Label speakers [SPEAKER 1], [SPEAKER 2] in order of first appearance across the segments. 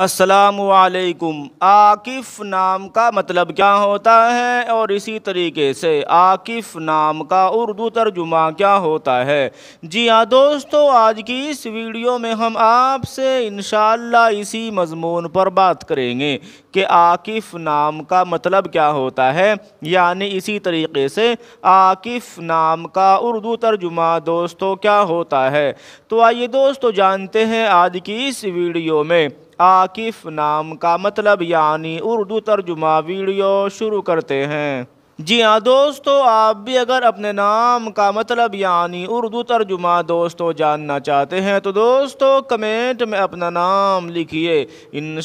[SPEAKER 1] असलकुम आकिफ़ नाम का मतलब क्या होता है और इसी तरीके से आकिफ़ नाम का उर्दू तर्जुमा क्या होता है जी हाँ दोस्तों आज की इस वीडियो में हम आपसे इन इसी मजमून पर बात करेंगे कि आकिफ़ नाम का मतलब क्या होता है यानी इसी तरीके से आकिफ़ नाम का उर्दू तर्जुमा दोस्तों क्या होता है तो आइए दोस्तों जानते हैं आज की इस वीडियो में आकिफ नाम का मतलब यानी उर्दू तर्जुमा वीडियो शुरू करते हैं जी हाँ दोस्तों आप भी अगर अपने नाम का मतलब यानी उर्दू तर्जुमा दोस्तों जानना चाहते हैं तो दोस्तों कमेंट में अपना नाम लिखिए इन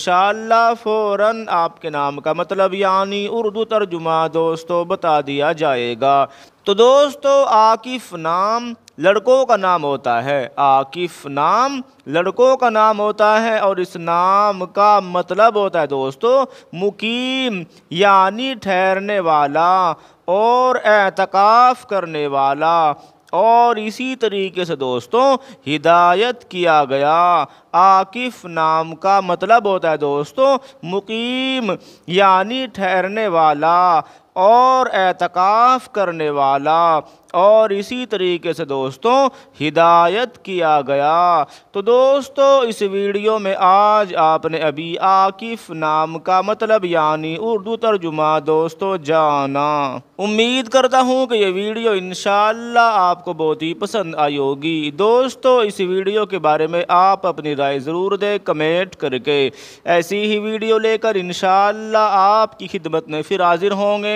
[SPEAKER 1] फौरन आपके नाम का मतलब यानी उर्दू तर्जुमा दोस्तों बता दिया जाएगा तो दोस्तों आकिफ नाम लड़कों का नाम होता है आकिफ नाम लड़कों का नाम होता है और इस नाम का मतलब होता है दोस्तों मुकीम यानी ठहरने वाला और एतकाफ़ करने वाला और इसी तरीके से दोस्तों हिदायत किया गया आकिफ नाम का मतलब होता है दोस्तों मुकीम यानी ठहरने वाला और एतकाफ़ करने वाला और इसी तरीके से दोस्तों हिदायत किया गया तो दोस्तों इस वीडियो में आज आपने अभी आकिफ़ नाम का मतलब यानी उर्दू तर्जुमा दोस्तों जाना उम्मीद करता हूँ कि ये वीडियो इन आपको बहुत ही पसंद आई होगी दोस्तों इस वीडियो के बारे में आप अपनी राय ज़रूर दें कमेंट करके ऐसी ही वीडियो लेकर इन आपकी खिदमत में फिर हाजिर होंगे